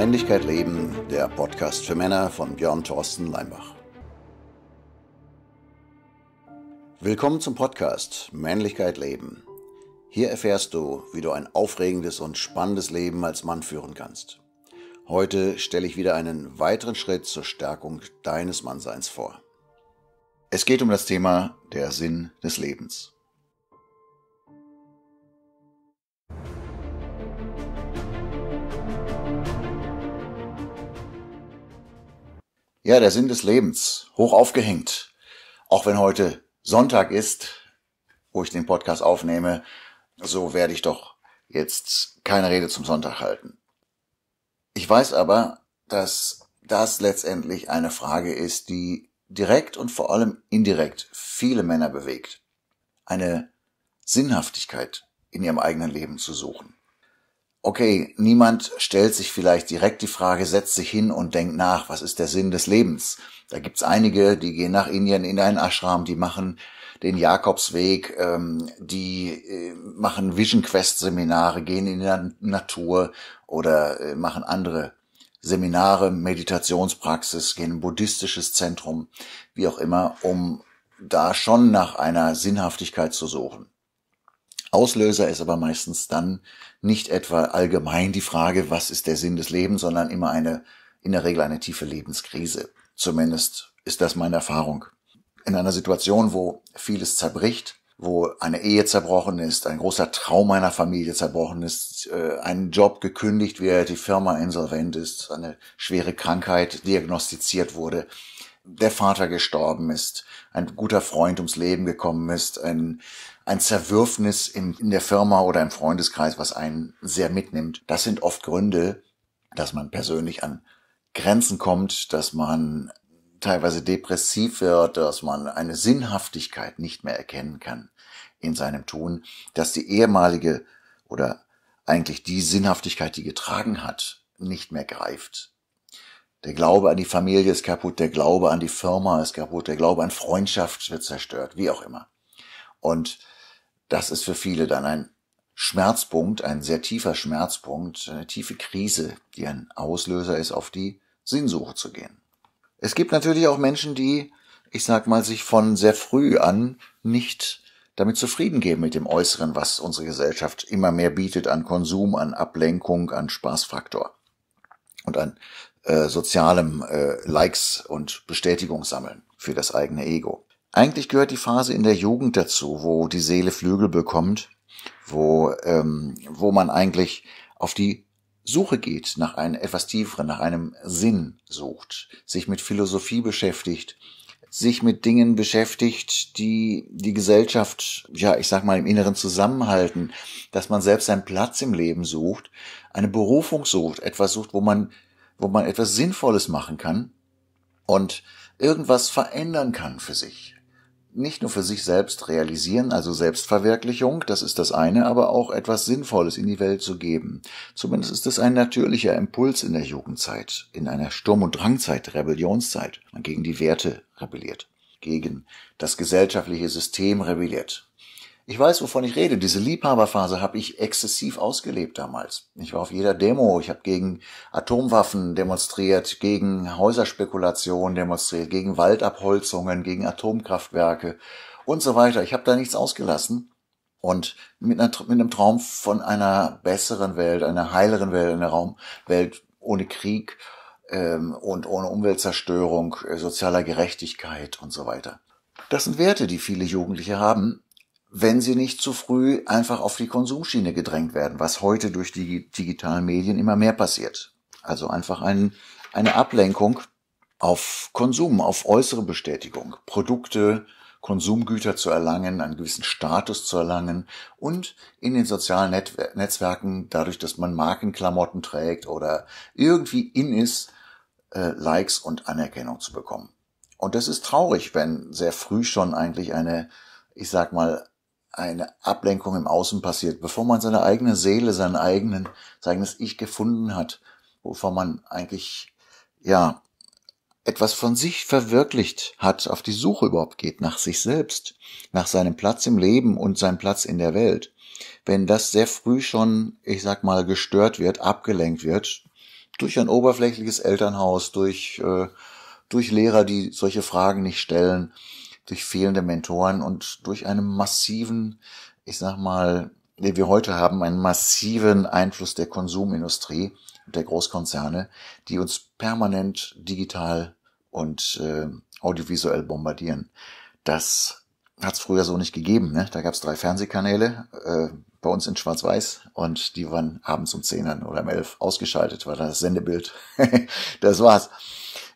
Männlichkeit leben, der Podcast für Männer von Björn Thorsten Leimbach. Willkommen zum Podcast Männlichkeit leben. Hier erfährst du, wie du ein aufregendes und spannendes Leben als Mann führen kannst. Heute stelle ich wieder einen weiteren Schritt zur Stärkung deines Mannseins vor. Es geht um das Thema der Sinn des Lebens. Ja, der Sinn des Lebens, hoch aufgehängt. Auch wenn heute Sonntag ist, wo ich den Podcast aufnehme, so werde ich doch jetzt keine Rede zum Sonntag halten. Ich weiß aber, dass das letztendlich eine Frage ist, die direkt und vor allem indirekt viele Männer bewegt. Eine Sinnhaftigkeit in ihrem eigenen Leben zu suchen okay, niemand stellt sich vielleicht direkt die Frage, setzt sich hin und denkt nach, was ist der Sinn des Lebens? Da gibt's einige, die gehen nach Indien in einen Ashram, die machen den Jakobsweg, ähm, die äh, machen Vision Quest Seminare, gehen in die Natur oder äh, machen andere Seminare, Meditationspraxis, gehen in buddhistisches Zentrum, wie auch immer, um da schon nach einer Sinnhaftigkeit zu suchen. Auslöser ist aber meistens dann nicht etwa allgemein die Frage, was ist der Sinn des Lebens, sondern immer eine, in der Regel eine tiefe Lebenskrise. Zumindest ist das meine Erfahrung. In einer Situation, wo vieles zerbricht, wo eine Ehe zerbrochen ist, ein großer Traum einer Familie zerbrochen ist, äh, ein Job gekündigt wird, die Firma insolvent ist, eine schwere Krankheit diagnostiziert wurde, der Vater gestorben ist, ein guter Freund ums Leben gekommen ist, ein ein Zerwürfnis in, in der Firma oder im Freundeskreis, was einen sehr mitnimmt. Das sind oft Gründe, dass man persönlich an Grenzen kommt, dass man teilweise depressiv wird, dass man eine Sinnhaftigkeit nicht mehr erkennen kann in seinem Tun, dass die ehemalige oder eigentlich die Sinnhaftigkeit, die getragen hat, nicht mehr greift. Der Glaube an die Familie ist kaputt, der Glaube an die Firma ist kaputt, der Glaube an Freundschaft wird zerstört, wie auch immer. Und das ist für viele dann ein Schmerzpunkt, ein sehr tiefer Schmerzpunkt, eine tiefe Krise, die ein Auslöser ist, auf die Sinnsuche zu gehen. Es gibt natürlich auch Menschen, die, ich sag mal, sich von sehr früh an nicht damit zufrieden geben mit dem Äußeren, was unsere Gesellschaft immer mehr bietet an Konsum, an Ablenkung, an Spaßfaktor und an äh, sozialem äh, Likes und Bestätigung sammeln für das eigene Ego. Eigentlich gehört die Phase in der Jugend dazu, wo die Seele Flügel bekommt, wo, ähm, wo man eigentlich auf die Suche geht nach einem etwas tieferen, nach einem Sinn sucht, sich mit Philosophie beschäftigt, sich mit Dingen beschäftigt, die die Gesellschaft, ja, ich sag mal, im Inneren zusammenhalten, dass man selbst seinen Platz im Leben sucht, eine Berufung sucht, etwas sucht, wo man, wo man etwas Sinnvolles machen kann und irgendwas verändern kann für sich nicht nur für sich selbst realisieren, also Selbstverwirklichung, das ist das eine, aber auch etwas Sinnvolles in die Welt zu geben. Zumindest ist es ein natürlicher Impuls in der Jugendzeit, in einer Sturm- und Drangzeit, Rebellionszeit. Man gegen die Werte rebelliert, gegen das gesellschaftliche System rebelliert. Ich weiß, wovon ich rede. Diese Liebhaberphase habe ich exzessiv ausgelebt damals. Ich war auf jeder Demo. Ich habe gegen Atomwaffen demonstriert, gegen Häuserspekulation demonstriert, gegen Waldabholzungen, gegen Atomkraftwerke und so weiter. Ich habe da nichts ausgelassen. Und mit, einer, mit einem Traum von einer besseren Welt, einer heileren Welt, einer Raumwelt ohne Krieg ähm, und ohne Umweltzerstörung, äh, sozialer Gerechtigkeit und so weiter. Das sind Werte, die viele Jugendliche haben, wenn sie nicht zu früh einfach auf die Konsumschiene gedrängt werden, was heute durch die digitalen Medien immer mehr passiert. Also einfach ein, eine Ablenkung auf Konsum, auf äußere Bestätigung, Produkte, Konsumgüter zu erlangen, einen gewissen Status zu erlangen und in den sozialen Netzwerken, dadurch, dass man Markenklamotten trägt oder irgendwie in ist, äh, Likes und Anerkennung zu bekommen. Und das ist traurig, wenn sehr früh schon eigentlich eine, ich sag mal, eine Ablenkung im Außen passiert, bevor man seine eigene Seele, seinen eigenen, sein eigenes Ich gefunden hat, wovon man eigentlich, ja, etwas von sich verwirklicht hat, auf die Suche überhaupt geht, nach sich selbst, nach seinem Platz im Leben und seinem Platz in der Welt. Wenn das sehr früh schon, ich sag mal, gestört wird, abgelenkt wird, durch ein oberflächliches Elternhaus, durch, äh, durch Lehrer, die solche Fragen nicht stellen, durch fehlende Mentoren und durch einen massiven, ich sag mal, den wir heute haben, einen massiven Einfluss der Konsumindustrie und der Großkonzerne, die uns permanent digital und äh, audiovisuell bombardieren. Das hat es früher so nicht gegeben. Ne? Da gab es drei Fernsehkanäle, äh, bei uns in Schwarz-Weiß und die waren abends um 10 oder um 11 ausgeschaltet, weil das Sendebild, das war's.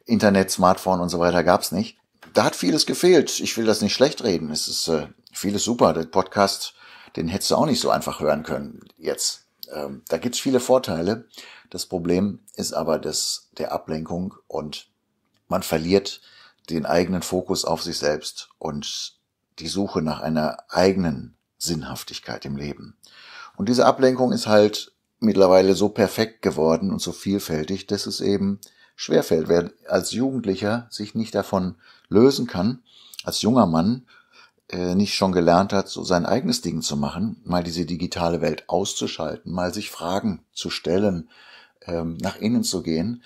Internet, Smartphone und so weiter gab's nicht. Da hat vieles gefehlt. Ich will das nicht schlecht reden. Es ist äh, vieles super. Der Podcast, den hättest du auch nicht so einfach hören können jetzt. Ähm, da gibt's viele Vorteile. Das Problem ist aber das der Ablenkung und man verliert den eigenen Fokus auf sich selbst und die Suche nach einer eigenen Sinnhaftigkeit im Leben. Und diese Ablenkung ist halt mittlerweile so perfekt geworden und so vielfältig, dass es eben schwerfällt. Wer als Jugendlicher sich nicht davon lösen kann, als junger Mann äh, nicht schon gelernt hat, so sein eigenes Ding zu machen, mal diese digitale Welt auszuschalten, mal sich Fragen zu stellen, ähm, nach innen zu gehen,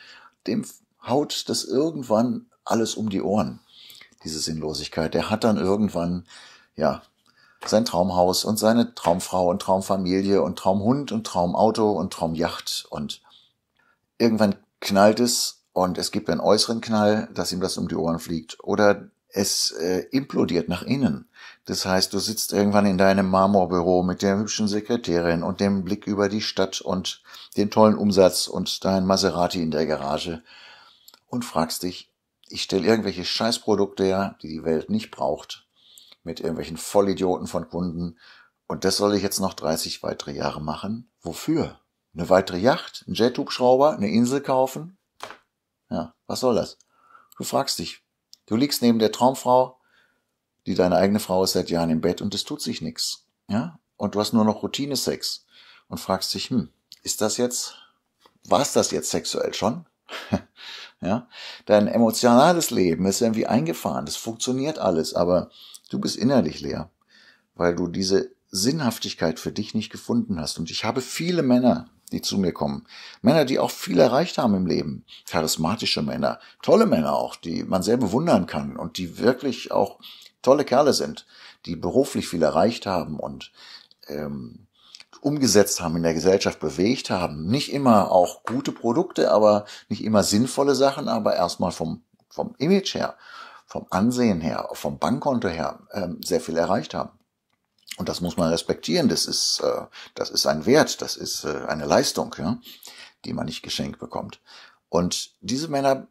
dem haut das irgendwann alles um die Ohren, diese Sinnlosigkeit. Der hat dann irgendwann, ja, sein Traumhaus und seine Traumfrau und Traumfamilie und Traumhund und Traumauto und Traumjacht und irgendwann knallt es und es gibt einen äußeren Knall, dass ihm das um die Ohren fliegt. Oder es äh, implodiert nach innen. Das heißt, du sitzt irgendwann in deinem Marmorbüro mit der hübschen Sekretärin und dem Blick über die Stadt und den tollen Umsatz und dein Maserati in der Garage und fragst dich, ich stelle irgendwelche Scheißprodukte her, die die Welt nicht braucht, mit irgendwelchen Vollidioten von Kunden und das soll ich jetzt noch 30 weitere Jahre machen? Wofür? Eine weitere Yacht, einen Jet-Hubschrauber, eine Insel kaufen, was soll das? Du fragst dich. Du liegst neben der Traumfrau, die deine eigene Frau ist seit Jahren im Bett und es tut sich nichts. Ja? Und du hast nur noch Routine-Sex und fragst dich, hm, ist das jetzt, war es das jetzt sexuell schon? ja? Dein emotionales Leben ist irgendwie eingefahren, das funktioniert alles, aber du bist innerlich leer, weil du diese Sinnhaftigkeit für dich nicht gefunden hast. Und ich habe viele Männer die zu mir kommen. Männer, die auch viel erreicht haben im Leben. Charismatische Männer, tolle Männer auch, die man sehr bewundern kann und die wirklich auch tolle Kerle sind, die beruflich viel erreicht haben und ähm, umgesetzt haben, in der Gesellschaft bewegt haben. Nicht immer auch gute Produkte, aber nicht immer sinnvolle Sachen, aber erstmal vom, vom Image her, vom Ansehen her, vom Bankkonto her ähm, sehr viel erreicht haben. Und das muss man respektieren. Das ist, äh, das ist ein Wert, das ist äh, eine Leistung, ja, die man nicht geschenkt bekommt. Und diese Männer,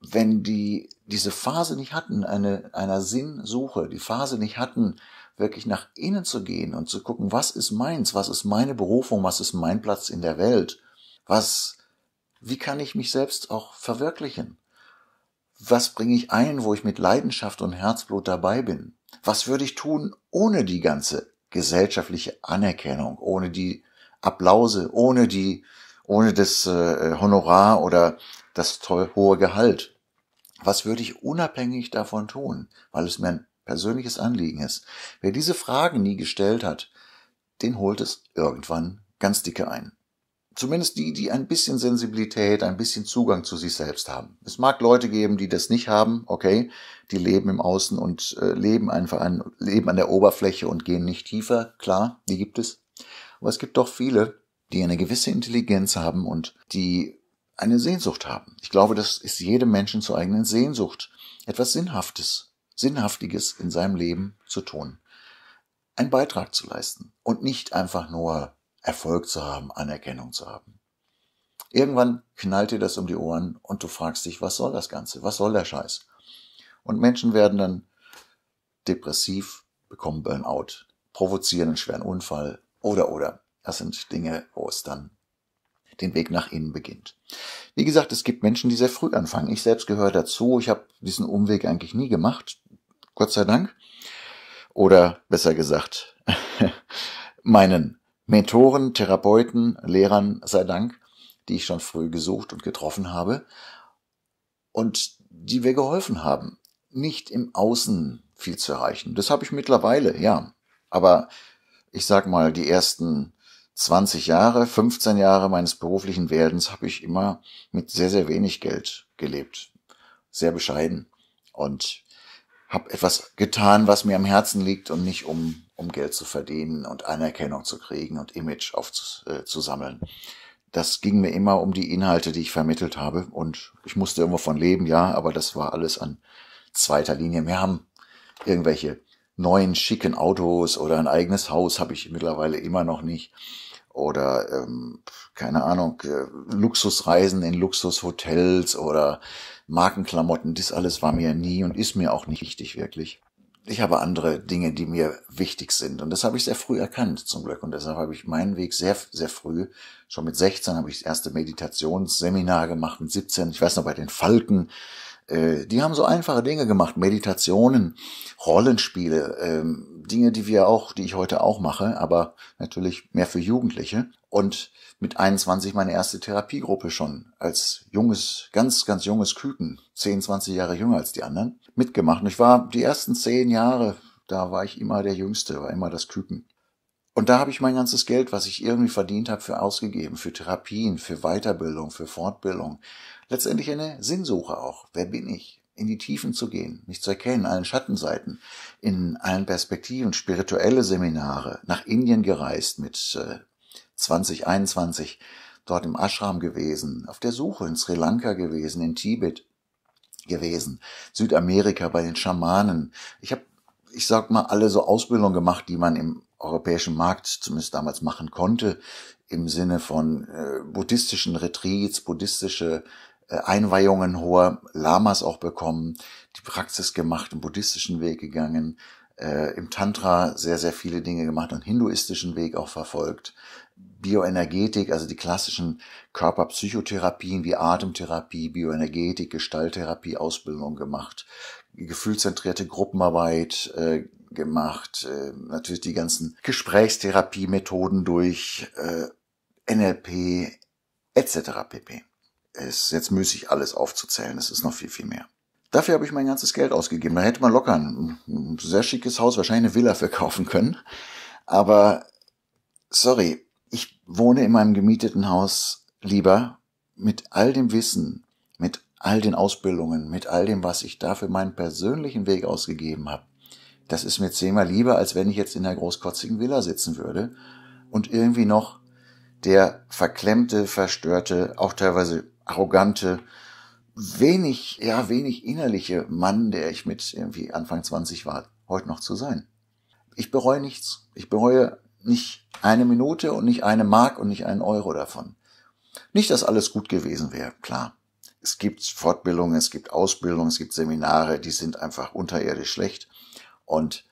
wenn die diese Phase nicht hatten, eine, einer Sinnsuche, die Phase nicht hatten, wirklich nach innen zu gehen und zu gucken, was ist meins, was ist meine Berufung, was ist mein Platz in der Welt, was, wie kann ich mich selbst auch verwirklichen? Was bringe ich ein, wo ich mit Leidenschaft und Herzblut dabei bin? Was würde ich tun ohne die ganze gesellschaftliche Anerkennung, ohne die Applause, ohne die, ohne das äh, Honorar oder das toll, hohe Gehalt? Was würde ich unabhängig davon tun, weil es mir ein persönliches Anliegen ist? Wer diese Fragen nie gestellt hat, den holt es irgendwann ganz dicke ein zumindest die, die ein bisschen Sensibilität, ein bisschen Zugang zu sich selbst haben. Es mag Leute geben, die das nicht haben, okay, die leben im Außen und äh, leben einfach an, leben an der Oberfläche und gehen nicht tiefer, klar, die gibt es. Aber es gibt doch viele, die eine gewisse Intelligenz haben und die eine Sehnsucht haben. Ich glaube, das ist jedem Menschen zur eigenen Sehnsucht, etwas Sinnhaftes, Sinnhaftiges in seinem Leben zu tun, einen Beitrag zu leisten und nicht einfach nur Erfolg zu haben, Anerkennung zu haben. Irgendwann knallt dir das um die Ohren und du fragst dich, was soll das Ganze? Was soll der Scheiß? Und Menschen werden dann depressiv, bekommen Burnout, provozieren einen schweren Unfall oder oder. Das sind Dinge, wo es dann den Weg nach innen beginnt. Wie gesagt, es gibt Menschen, die sehr früh anfangen. Ich selbst gehöre dazu. Ich habe diesen Umweg eigentlich nie gemacht. Gott sei Dank. Oder besser gesagt, meinen Mentoren, Therapeuten, Lehrern sei Dank, die ich schon früh gesucht und getroffen habe und die mir geholfen haben, nicht im Außen viel zu erreichen. Das habe ich mittlerweile, ja. Aber ich sag mal, die ersten 20 Jahre, 15 Jahre meines beruflichen Werdens habe ich immer mit sehr, sehr wenig Geld gelebt. Sehr bescheiden. Und habe etwas getan, was mir am Herzen liegt und nicht um um Geld zu verdienen und Anerkennung zu kriegen und Image aufzusammeln. Äh, das ging mir immer um die Inhalte, die ich vermittelt habe und ich musste irgendwo von leben, ja, aber das war alles an zweiter Linie. Wir haben irgendwelche neuen schicken Autos oder ein eigenes Haus habe ich mittlerweile immer noch nicht oder ähm, keine Ahnung, äh, Luxusreisen in Luxushotels oder Markenklamotten, das alles war mir nie und ist mir auch nicht wichtig wirklich ich habe andere Dinge, die mir wichtig sind. Und das habe ich sehr früh erkannt, zum Glück. Und deshalb habe ich meinen Weg sehr, sehr früh, schon mit 16 habe ich das erste Meditationsseminar gemacht, mit 17, ich weiß noch, bei den Falken. Äh, die haben so einfache Dinge gemacht, Meditationen, Rollenspiele, ähm, Dinge, die wir auch, die ich heute auch mache, aber natürlich mehr für Jugendliche. Und mit 21 meine erste Therapiegruppe schon als junges, ganz, ganz junges Küken, 10, 20 Jahre jünger als die anderen, mitgemacht. Und ich war die ersten zehn Jahre, da war ich immer der Jüngste, war immer das Küken. Und da habe ich mein ganzes Geld, was ich irgendwie verdient habe, für ausgegeben, für Therapien, für Weiterbildung, für Fortbildung. Letztendlich eine Sinnsuche auch. Wer bin ich? In die Tiefen zu gehen, mich zu erkennen, allen Schattenseiten, in allen Perspektiven, spirituelle Seminare, nach Indien gereist mit äh, 2021 dort im Ashram gewesen, auf der Suche in Sri Lanka gewesen, in Tibet gewesen, Südamerika bei den Schamanen. Ich habe, ich sag mal, alle so Ausbildungen gemacht, die man im europäischen Markt zumindest damals machen konnte, im Sinne von äh, buddhistischen Retreats, buddhistische äh, Einweihungen hoher Lamas auch bekommen, die Praxis gemacht, im buddhistischen Weg gegangen, äh, im Tantra sehr, sehr viele Dinge gemacht und hinduistischen Weg auch verfolgt, Bioenergetik, also die klassischen Körperpsychotherapien wie Atemtherapie, Bioenergetik, Gestalttherapie, Ausbildung gemacht, gefühlzentrierte Gruppenarbeit äh, gemacht, äh, natürlich die ganzen Gesprächstherapie-Methoden durch äh, NLP etc. pp. Es ist jetzt müßig alles aufzuzählen, es ist noch viel, viel mehr. Dafür habe ich mein ganzes Geld ausgegeben. Da hätte man locker ein, ein sehr schickes Haus, wahrscheinlich eine Villa verkaufen können. Aber sorry, ich wohne in meinem gemieteten Haus lieber mit all dem Wissen, mit all den Ausbildungen, mit all dem, was ich da für meinen persönlichen Weg ausgegeben habe. Das ist mir zehnmal lieber, als wenn ich jetzt in der großkotzigen Villa sitzen würde und irgendwie noch der verklemmte, verstörte, auch teilweise arrogante, wenig, ja, wenig innerliche Mann, der ich mit irgendwie Anfang 20 war, heute noch zu sein. Ich bereue nichts. Ich bereue nicht eine Minute und nicht eine Mark und nicht einen Euro davon. Nicht, dass alles gut gewesen wäre, klar. Es gibt Fortbildungen, es gibt Ausbildungen, es gibt Seminare, die sind einfach unterirdisch schlecht. Und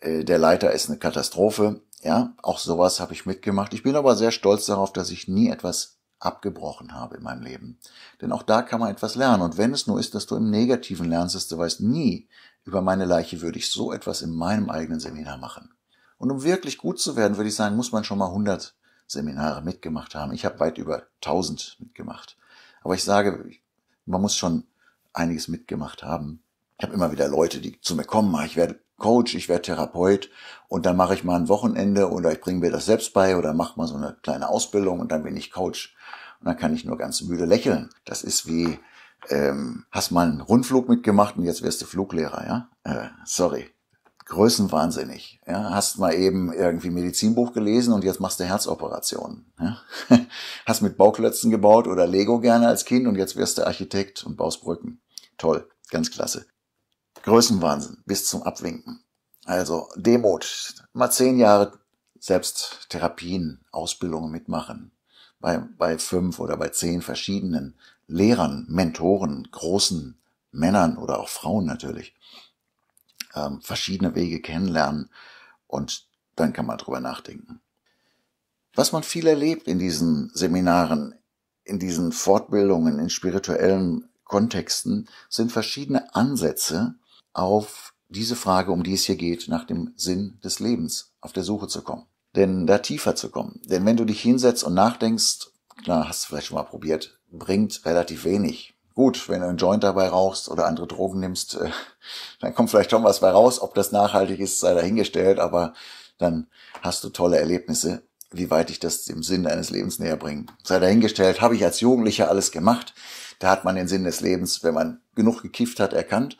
äh, der Leiter ist eine Katastrophe. Ja, auch sowas habe ich mitgemacht. Ich bin aber sehr stolz darauf, dass ich nie etwas abgebrochen habe in meinem Leben. Denn auch da kann man etwas lernen. Und wenn es nur ist, dass du im Negativen lernst, dass du weißt, nie über meine Leiche würde ich so etwas in meinem eigenen Seminar machen. Und um wirklich gut zu werden, würde ich sagen, muss man schon mal 100 Seminare mitgemacht haben. Ich habe weit über 1000 mitgemacht. Aber ich sage, man muss schon einiges mitgemacht haben. Ich habe immer wieder Leute, die zu mir kommen, ah, ich werde Coach, ich werde Therapeut und dann mache ich mal ein Wochenende oder ich bringe mir das selbst bei oder mache mal so eine kleine Ausbildung und dann bin ich Coach. Und dann kann ich nur ganz müde lächeln. Das ist wie, ähm, hast mal einen Rundflug mitgemacht und jetzt wirst du Fluglehrer, ja? Äh, sorry, größenwahnsinnig. Ja, hast mal eben irgendwie Medizinbuch gelesen und jetzt machst du Herzoperationen. Ja? Hast mit Bauklötzen gebaut oder Lego gerne als Kind und jetzt wirst du Architekt und baust Brücken. Toll, ganz klasse. Größenwahnsinn bis zum Abwinken. Also Demut. Mal zehn Jahre selbst Therapien, Ausbildungen mitmachen. Bei, bei fünf oder bei zehn verschiedenen Lehrern, Mentoren, großen Männern oder auch Frauen natürlich ähm, verschiedene Wege kennenlernen und dann kann man drüber nachdenken. Was man viel erlebt in diesen Seminaren, in diesen Fortbildungen, in spirituellen Kontexten, sind verschiedene Ansätze auf diese Frage, um die es hier geht, nach dem Sinn des Lebens auf der Suche zu kommen. Denn da tiefer zu kommen. Denn wenn du dich hinsetzt und nachdenkst, klar, hast du vielleicht schon mal probiert, bringt relativ wenig gut, wenn du einen Joint dabei rauchst oder andere Drogen nimmst, äh, dann kommt vielleicht schon was bei raus. Ob das nachhaltig ist, sei dahingestellt, aber dann hast du tolle Erlebnisse, wie weit ich das im Sinn deines Lebens näher bringen. Sei dahingestellt, habe ich als Jugendlicher alles gemacht. Da hat man den Sinn des Lebens, wenn man genug gekifft hat, erkannt.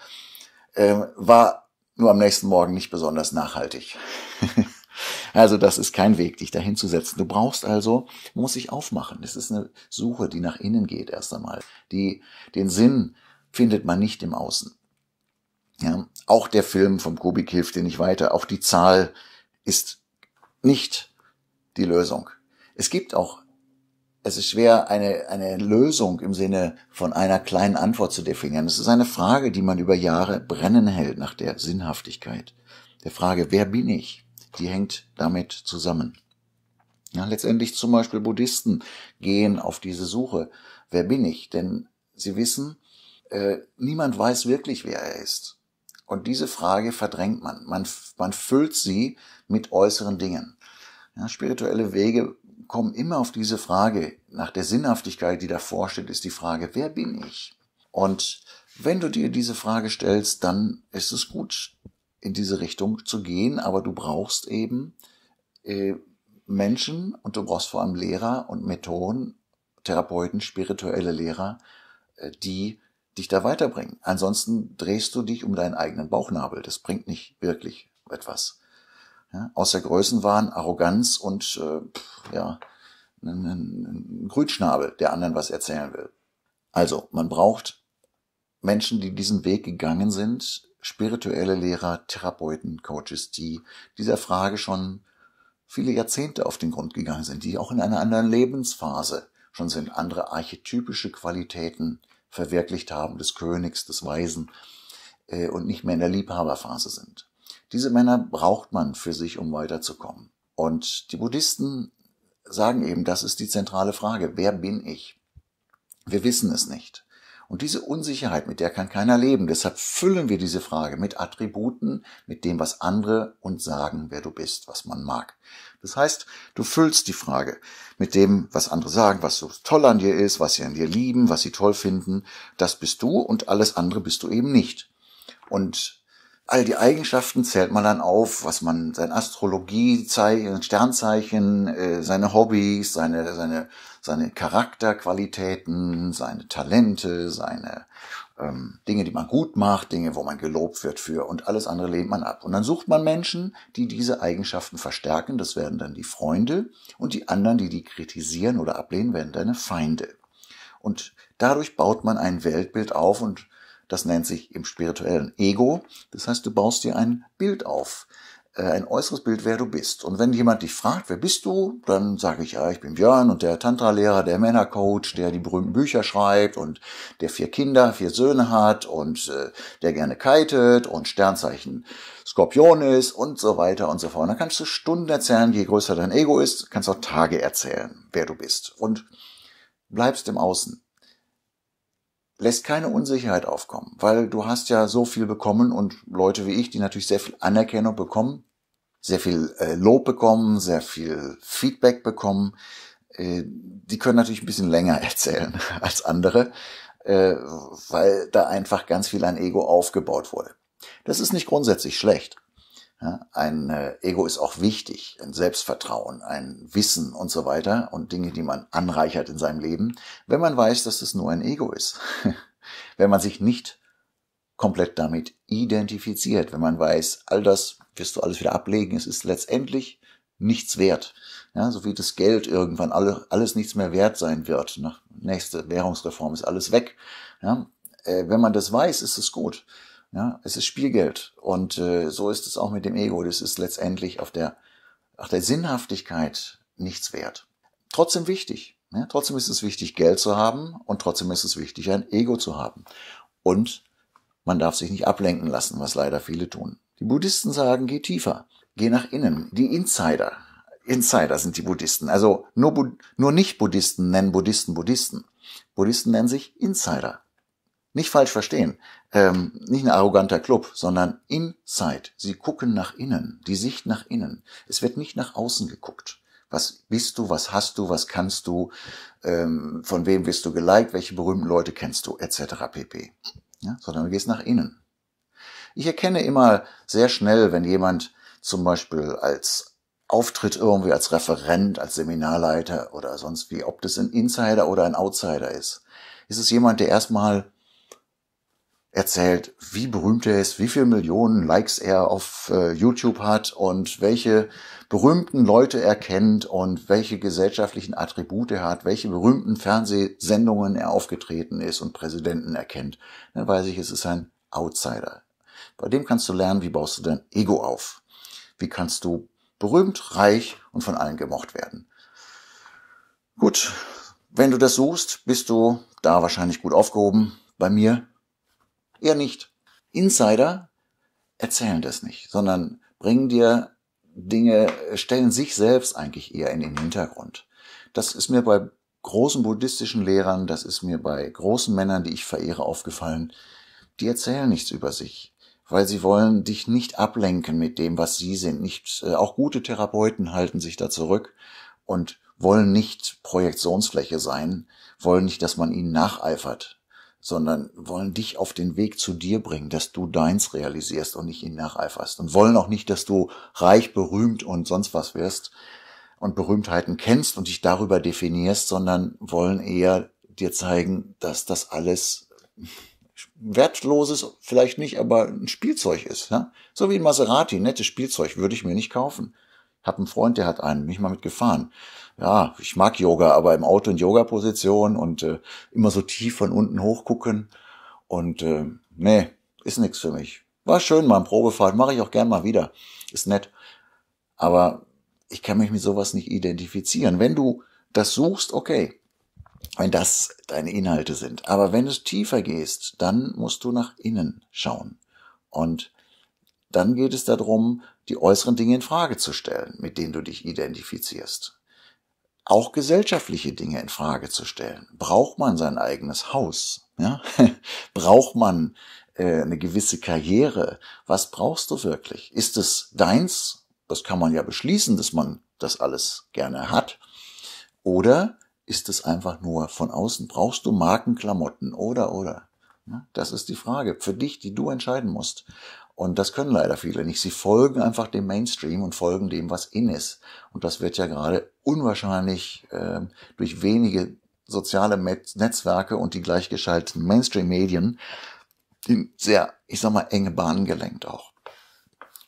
Ähm, war nur am nächsten Morgen nicht besonders nachhaltig. Also das ist kein Weg, dich dahin zu setzen. Du brauchst also, muss dich aufmachen. Es ist eine Suche, die nach innen geht erst einmal. Die, den Sinn findet man nicht im Außen. Ja, auch der Film vom Kubik hilft dir nicht weiter. Auch die Zahl ist nicht die Lösung. Es gibt auch, es ist schwer, eine, eine Lösung im Sinne von einer kleinen Antwort zu definieren. Es ist eine Frage, die man über Jahre brennen hält nach der Sinnhaftigkeit. Der Frage, wer bin ich? die hängt damit zusammen. Ja, letztendlich zum Beispiel Buddhisten gehen auf diese Suche. Wer bin ich? Denn sie wissen, äh, niemand weiß wirklich, wer er ist. Und diese Frage verdrängt man. Man, man füllt sie mit äußeren Dingen. Ja, spirituelle Wege kommen immer auf diese Frage nach der Sinnhaftigkeit, die davor steht, ist die Frage, wer bin ich? Und wenn du dir diese Frage stellst, dann ist es gut in diese Richtung zu gehen, aber du brauchst eben äh, Menschen und du brauchst vor allem Lehrer und Methoden, Therapeuten, spirituelle Lehrer, äh, die dich da weiterbringen. Ansonsten drehst du dich um deinen eigenen Bauchnabel. Das bringt nicht wirklich etwas. Ja, außer Größenwahn, Arroganz und äh, pff, ja, ein Grünschnabel, der anderen was erzählen will. Also, man braucht Menschen, die diesen Weg gegangen sind, spirituelle Lehrer, Therapeuten, Coaches, die dieser Frage schon viele Jahrzehnte auf den Grund gegangen sind, die auch in einer anderen Lebensphase schon sind, andere archetypische Qualitäten verwirklicht haben, des Königs, des Weisen äh, und nicht mehr in der Liebhaberphase sind. Diese Männer braucht man für sich, um weiterzukommen. Und die Buddhisten sagen eben, das ist die zentrale Frage, wer bin ich? Wir wissen es nicht. Und diese Unsicherheit, mit der kann keiner leben. Deshalb füllen wir diese Frage mit Attributen, mit dem, was andere uns sagen, wer du bist, was man mag. Das heißt, du füllst die Frage mit dem, was andere sagen, was so toll an dir ist, was sie an dir lieben, was sie toll finden. Das bist du und alles andere bist du eben nicht. Und All die Eigenschaften zählt man dann auf, was man sein Astrologie, Sternzeichen, äh, seine Hobbys, seine, seine, seine Charakterqualitäten, seine Talente, seine ähm, Dinge, die man gut macht, Dinge, wo man gelobt wird für und alles andere lehnt man ab. Und dann sucht man Menschen, die diese Eigenschaften verstärken, das werden dann die Freunde und die anderen, die die kritisieren oder ablehnen, werden deine Feinde. Und dadurch baut man ein Weltbild auf und das nennt sich im spirituellen Ego. Das heißt, du baust dir ein Bild auf, äh, ein äußeres Bild, wer du bist. Und wenn jemand dich fragt, wer bist du, dann sage ich, ja, ich bin Björn und der Tantra-Lehrer, der Männercoach, der die berühmten Bücher schreibt und der vier Kinder, vier Söhne hat und äh, der gerne kitet und Sternzeichen Skorpion ist und so weiter und so fort. Und dann kannst du Stunden erzählen, je größer dein Ego ist, kannst du auch Tage erzählen, wer du bist. Und bleibst im Außen lässt keine Unsicherheit aufkommen, weil du hast ja so viel bekommen und Leute wie ich, die natürlich sehr viel Anerkennung bekommen, sehr viel äh, Lob bekommen, sehr viel Feedback bekommen, äh, die können natürlich ein bisschen länger erzählen als andere, äh, weil da einfach ganz viel an Ego aufgebaut wurde. Das ist nicht grundsätzlich schlecht. Ja, ein äh, Ego ist auch wichtig, ein Selbstvertrauen, ein Wissen und so weiter und Dinge, die man anreichert in seinem Leben, wenn man weiß, dass es nur ein Ego ist. wenn man sich nicht komplett damit identifiziert, wenn man weiß, all das wirst du alles wieder ablegen, es ist letztendlich nichts wert. Ja, so wie das Geld irgendwann alle, alles nichts mehr wert sein wird. Nach nächste Währungsreform ist alles weg. Ja, äh, wenn man das weiß, ist es gut. Ja, es ist Spielgeld. Und äh, so ist es auch mit dem Ego. Das ist letztendlich auf der, auf der Sinnhaftigkeit nichts wert. Trotzdem wichtig. Ne? Trotzdem ist es wichtig, Geld zu haben und trotzdem ist es wichtig, ein Ego zu haben. Und man darf sich nicht ablenken lassen, was leider viele tun. Die Buddhisten sagen, geh tiefer, geh nach innen. Die Insider, Insider sind die Buddhisten. Also nur, nur Nicht-Buddhisten nennen Buddhisten Buddhisten. Buddhisten nennen sich Insider. Nicht falsch verstehen. Ähm, nicht ein arroganter Club, sondern inside. Sie gucken nach innen, die Sicht nach innen. Es wird nicht nach außen geguckt. Was bist du, was hast du, was kannst du, ähm, von wem wirst du geliked, welche berühmten Leute kennst du, etc. pp. Ja, sondern du gehst nach innen. Ich erkenne immer sehr schnell, wenn jemand zum Beispiel als Auftritt irgendwie als Referent, als Seminarleiter oder sonst wie, ob das ein Insider oder ein Outsider ist. Ist es jemand, der erstmal erzählt, wie berühmt er ist, wie viele Millionen Likes er auf äh, YouTube hat und welche berühmten Leute er kennt und welche gesellschaftlichen Attribute er hat, welche berühmten Fernsehsendungen er aufgetreten ist und Präsidenten erkennt. Dann weiß ich, es ist ein Outsider. Bei dem kannst du lernen, wie baust du dein Ego auf. Wie kannst du berühmt, reich und von allen gemocht werden. Gut, wenn du das suchst, bist du da wahrscheinlich gut aufgehoben. Bei mir Eher nicht. Insider erzählen das nicht, sondern bringen dir Dinge, stellen sich selbst eigentlich eher in den Hintergrund. Das ist mir bei großen buddhistischen Lehrern, das ist mir bei großen Männern, die ich verehre, aufgefallen. Die erzählen nichts über sich, weil sie wollen dich nicht ablenken mit dem, was sie sind. Nicht, äh, auch gute Therapeuten halten sich da zurück und wollen nicht Projektionsfläche sein, wollen nicht, dass man ihnen nacheifert sondern wollen dich auf den Weg zu dir bringen, dass du deins realisierst und nicht ihn nacheiferst. Und wollen auch nicht, dass du reich, berühmt und sonst was wirst und Berühmtheiten kennst und dich darüber definierst, sondern wollen eher dir zeigen, dass das alles wertloses, vielleicht nicht, aber ein Spielzeug ist. Ja? So wie ein Maserati, nettes Spielzeug, würde ich mir nicht kaufen. Hab einen Freund, der hat einen, mich mal mitgefahren ja, ich mag Yoga, aber im Auto in Yoga-Position und äh, immer so tief von unten hochgucken. Und äh, nee, ist nichts für mich. War schön mal ein Probefahrt, mache ich auch gern mal wieder. Ist nett. Aber ich kann mich mit sowas nicht identifizieren. Wenn du das suchst, okay. Wenn das deine Inhalte sind. Aber wenn du tiefer gehst, dann musst du nach innen schauen. Und dann geht es darum, die äußeren Dinge in Frage zu stellen, mit denen du dich identifizierst auch gesellschaftliche Dinge in Frage zu stellen. Braucht man sein eigenes Haus? Ja? Braucht man äh, eine gewisse Karriere? Was brauchst du wirklich? Ist es deins? Das kann man ja beschließen, dass man das alles gerne hat. Oder ist es einfach nur von außen? Brauchst du Markenklamotten? Oder, oder? Ja? Das ist die Frage für dich, die du entscheiden musst. Und das können leider viele nicht. Sie folgen einfach dem Mainstream und folgen dem, was in ist. Und das wird ja gerade unwahrscheinlich äh, durch wenige soziale Netzwerke und die gleichgeschalteten Mainstream-Medien in sehr, ich sag mal, enge Bahnen gelenkt auch.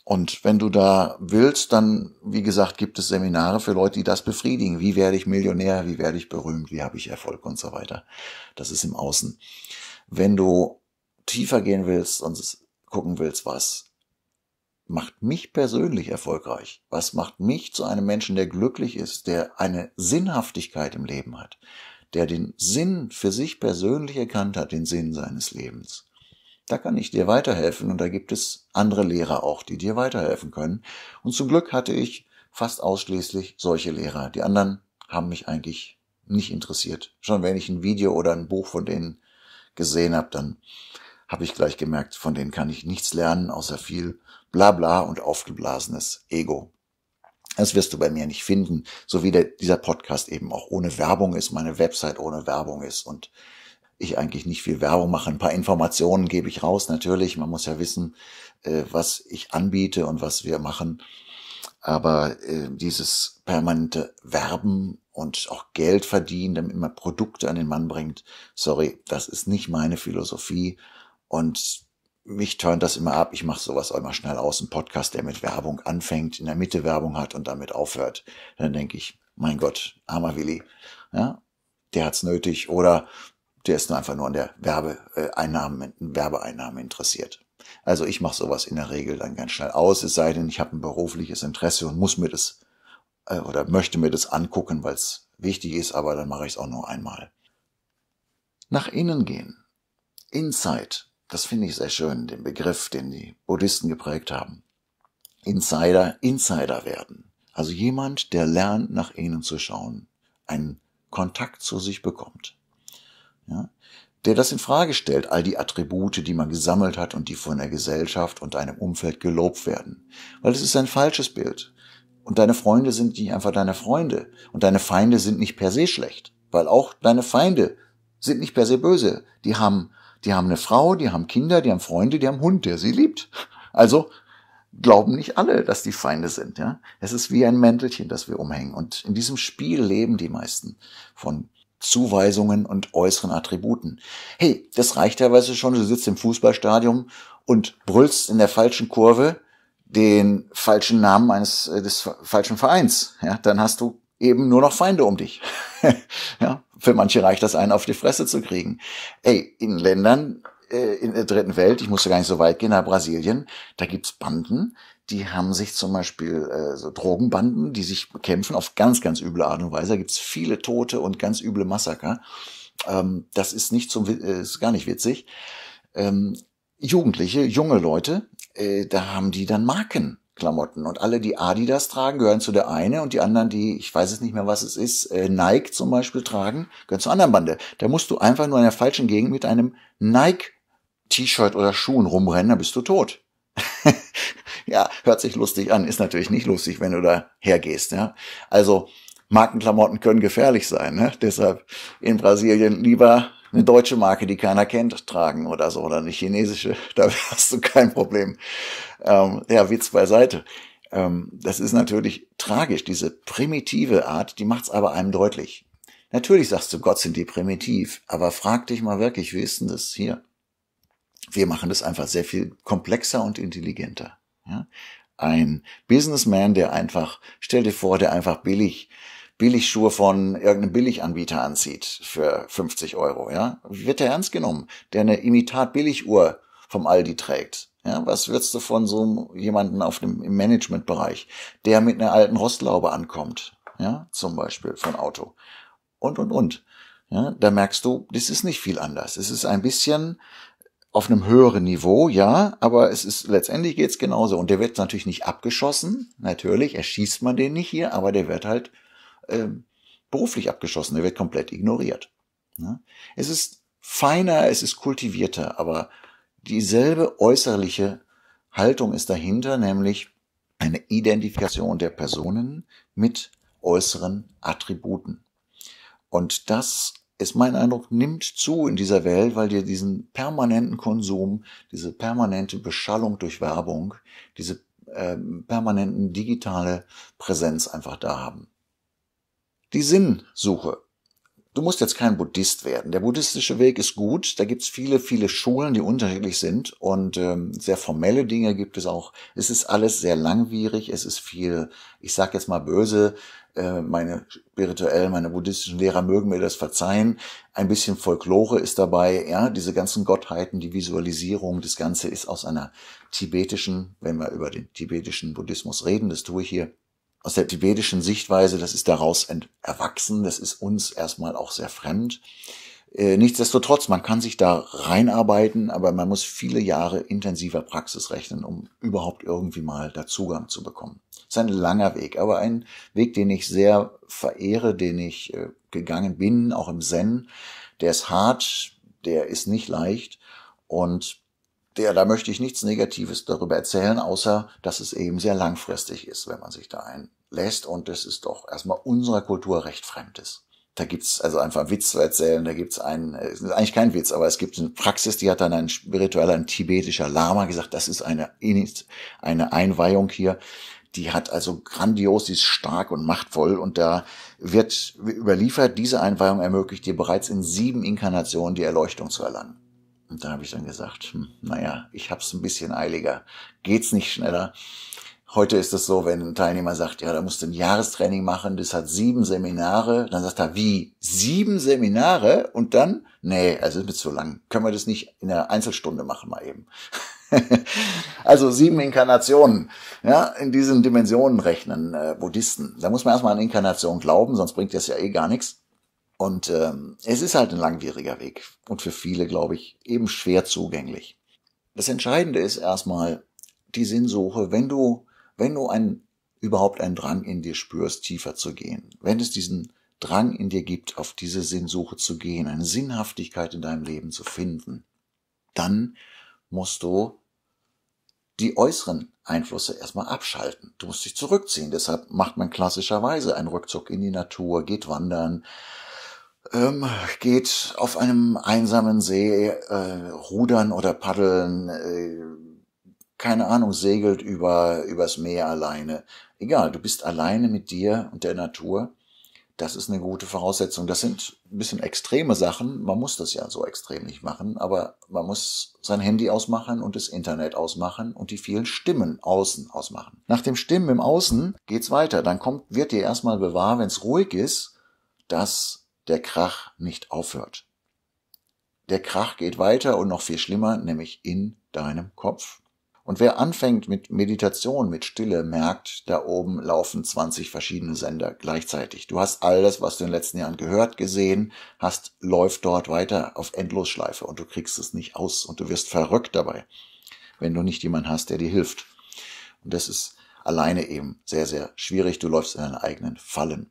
Und wenn du da willst, dann, wie gesagt, gibt es Seminare für Leute, die das befriedigen. Wie werde ich Millionär? Wie werde ich berühmt? Wie habe ich Erfolg und so weiter? Das ist im Außen. Wenn du tiefer gehen willst sonst gucken willst, was macht mich persönlich erfolgreich? Was macht mich zu einem Menschen, der glücklich ist, der eine Sinnhaftigkeit im Leben hat, der den Sinn für sich persönlich erkannt hat, den Sinn seines Lebens? Da kann ich dir weiterhelfen und da gibt es andere Lehrer auch, die dir weiterhelfen können. Und zum Glück hatte ich fast ausschließlich solche Lehrer. Die anderen haben mich eigentlich nicht interessiert. Schon wenn ich ein Video oder ein Buch von denen gesehen habe, dann habe ich gleich gemerkt, von denen kann ich nichts lernen, außer viel Blabla und aufgeblasenes Ego. Das wirst du bei mir nicht finden, so wie der, dieser Podcast eben auch ohne Werbung ist, meine Website ohne Werbung ist und ich eigentlich nicht viel Werbung mache. Ein paar Informationen gebe ich raus, natürlich. Man muss ja wissen, äh, was ich anbiete und was wir machen. Aber äh, dieses permanente Werben und auch Geld verdienen, damit man Produkte an den Mann bringt, sorry, das ist nicht meine Philosophie. Und mich turnt das immer ab. Ich mache sowas auch immer schnell aus. Ein Podcast, der mit Werbung anfängt, in der Mitte Werbung hat und damit aufhört. Dann denke ich, mein Gott, armer Willi, ja, der hat's nötig oder der ist nur einfach nur an der Werbeeinnahmen, Werbeeinnahmen interessiert. Also ich mache sowas in der Regel dann ganz schnell aus, es sei denn, ich habe ein berufliches Interesse und muss mir das äh, oder möchte mir das angucken, weil es wichtig ist, aber dann mache ich es auch nur einmal. Nach innen gehen. Inside das finde ich sehr schön, den Begriff, den die Buddhisten geprägt haben. Insider, Insider werden. Also jemand, der lernt, nach innen zu schauen, einen Kontakt zu sich bekommt. Ja? Der das in Frage stellt, all die Attribute, die man gesammelt hat und die von der Gesellschaft und einem Umfeld gelobt werden. Weil es ist ein falsches Bild. Und deine Freunde sind nicht einfach deine Freunde. Und deine Feinde sind nicht per se schlecht. Weil auch deine Feinde sind nicht per se böse. Die haben die haben eine Frau, die haben Kinder, die haben Freunde, die haben Hund, der sie liebt. Also glauben nicht alle, dass die Feinde sind. Ja? Es ist wie ein Mäntelchen, das wir umhängen. Und in diesem Spiel leben die meisten von Zuweisungen und äußeren Attributen. Hey, das reicht teilweise schon. Du sitzt im Fußballstadion und brüllst in der falschen Kurve den falschen Namen eines äh, des falschen Vereins. Ja, dann hast du eben nur noch Feinde um dich. ja, für manche reicht das ein, auf die Fresse zu kriegen. Ey, in Ländern äh, in der dritten Welt, ich musste gar nicht so weit gehen, nach Brasilien, da gibt's Banden, die haben sich zum Beispiel äh, so Drogenbanden, die sich bekämpfen auf ganz, ganz üble Art und Weise. Da gibt's viele Tote und ganz üble Massaker. Ähm, das ist nicht zum, äh, ist gar nicht witzig. Ähm, Jugendliche, junge Leute, äh, da haben die dann Marken Klamotten. Und alle, die Adidas tragen, gehören zu der eine und die anderen, die, ich weiß es nicht mehr, was es ist, äh, Nike zum Beispiel tragen, gehören zur anderen Bande. Da musst du einfach nur in der falschen Gegend mit einem Nike-T-Shirt oder Schuhen rumrennen, dann bist du tot. ja, hört sich lustig an, ist natürlich nicht lustig, wenn du da hergehst, ja. Also, Markenklamotten können gefährlich sein, ne? Deshalb in Brasilien lieber eine deutsche Marke, die keiner kennt, tragen oder so, oder eine chinesische, da hast du kein Problem. Ähm, ja, Witz beiseite. Ähm, das ist natürlich tragisch, diese primitive Art, die macht's aber einem deutlich. Natürlich sagst du, Gott sind die primitiv, aber frag dich mal wirklich, wie ist denn das hier? Wir machen das einfach sehr viel komplexer und intelligenter. Ja? Ein Businessman, der einfach, stell dir vor, der einfach billig Billigschuhe von irgendeinem Billiganbieter anzieht für 50 Euro, ja, wird der ernst genommen, der eine Imitat-Billiguhr vom Aldi trägt. Ja, was würdest du von so jemanden auf dem, im Managementbereich, der mit einer alten Rostlaube ankommt, ja, zum Beispiel von Auto und, und, und. Ja, da merkst du, das ist nicht viel anders. Es ist ein bisschen auf einem höheren Niveau, ja, aber es ist letztendlich geht's genauso. Und der wird natürlich nicht abgeschossen, natürlich, erschießt man den nicht hier, aber der wird halt ähm, beruflich abgeschossen, er wird komplett ignoriert. Ne? Es ist feiner, es ist kultivierter, aber dieselbe äußerliche Haltung ist dahinter, nämlich eine Identifikation der Personen mit äußeren Attributen. Und das ist mein Eindruck, nimmt zu in dieser Welt, weil wir diesen permanenten Konsum, diese permanente Beschallung durch Werbung, diese äh, permanenten digitale Präsenz einfach da haben die Sinnsuche. Du musst jetzt kein Buddhist werden. Der buddhistische Weg ist gut. Da gibt's viele, viele Schulen, die unterschiedlich sind und ähm, sehr formelle Dinge gibt es auch. Es ist alles sehr langwierig. Es ist viel, ich sag jetzt mal böse, äh, meine spirituellen, meine buddhistischen Lehrer mögen mir das verzeihen. Ein bisschen Folklore ist dabei. Ja, diese ganzen Gottheiten, die Visualisierung, das Ganze ist aus einer tibetischen, wenn wir über den tibetischen Buddhismus reden, das tue ich hier, aus der tibetischen Sichtweise, das ist daraus erwachsen, das ist uns erstmal auch sehr fremd. Äh, nichtsdestotrotz, man kann sich da reinarbeiten, aber man muss viele Jahre intensiver Praxis rechnen, um überhaupt irgendwie mal da Zugang zu bekommen. Das ist ein langer Weg, aber ein Weg, den ich sehr verehre, den ich äh, gegangen bin, auch im Zen. Der ist hart, der ist nicht leicht und der, da möchte ich nichts Negatives darüber erzählen, außer dass es eben sehr langfristig ist, wenn man sich da einlässt. Und das ist doch erstmal unserer Kultur recht Fremdes. ist. Da gibt's also einfach einen Witz zu erzählen, da gibt's einen, äh, ist eigentlich kein Witz, aber es gibt eine Praxis, die hat dann ein spiritueller, ein tibetischer Lama gesagt, das ist eine, eine Einweihung hier, die hat also grandios, die ist stark und machtvoll und da wird überliefert, diese Einweihung ermöglicht dir bereits in sieben Inkarnationen die Erleuchtung zu erlangen. Und da habe ich dann gesagt, hm, naja, ich hab's ein bisschen eiliger. Geht's nicht schneller? Heute ist es so, wenn ein Teilnehmer sagt, ja, da musst du ein Jahrestraining machen, das hat sieben Seminare, dann sagt er, wie? Sieben Seminare? Und dann? Nee, also ist mir zu lang. Können wir das nicht in einer Einzelstunde machen mal eben? also sieben Inkarnationen, ja, in diesen Dimensionen rechnen äh, Buddhisten. Da muss man erstmal an Inkarnation glauben, sonst bringt das ja eh gar nichts. Und ähm, es ist halt ein langwieriger Weg und für viele, glaube ich, eben schwer zugänglich. Das Entscheidende ist erstmal die Sinnsuche, wenn du, wenn du ein, überhaupt einen Drang in dir spürst, tiefer zu gehen, wenn es diesen Drang in dir gibt, auf diese Sinnsuche zu gehen, eine Sinnhaftigkeit in deinem Leben zu finden, dann musst du die äußeren Einflüsse erstmal abschalten. Du musst dich zurückziehen. Deshalb macht man klassischerweise einen Rückzug in die Natur, geht wandern, ähm, geht auf einem einsamen See äh, rudern oder paddeln, äh, keine Ahnung, segelt über übers Meer alleine. Egal, du bist alleine mit dir und der Natur. Das ist eine gute Voraussetzung. Das sind ein bisschen extreme Sachen. Man muss das ja so extrem nicht machen, aber man muss sein Handy ausmachen und das Internet ausmachen und die vielen Stimmen außen ausmachen. Nach dem Stimmen im Außen geht's weiter. Dann kommt, wird dir erstmal bewahr, wenn es ruhig ist, dass der Krach nicht aufhört. Der Krach geht weiter und noch viel schlimmer, nämlich in deinem Kopf. Und wer anfängt mit Meditation, mit Stille, merkt, da oben laufen 20 verschiedene Sender gleichzeitig. Du hast alles, was du in den letzten Jahren gehört, gesehen, hast, läuft dort weiter auf Endlosschleife und du kriegst es nicht aus und du wirst verrückt dabei, wenn du nicht jemanden hast, der dir hilft. Und das ist alleine eben sehr, sehr schwierig. Du läufst in deinen eigenen Fallen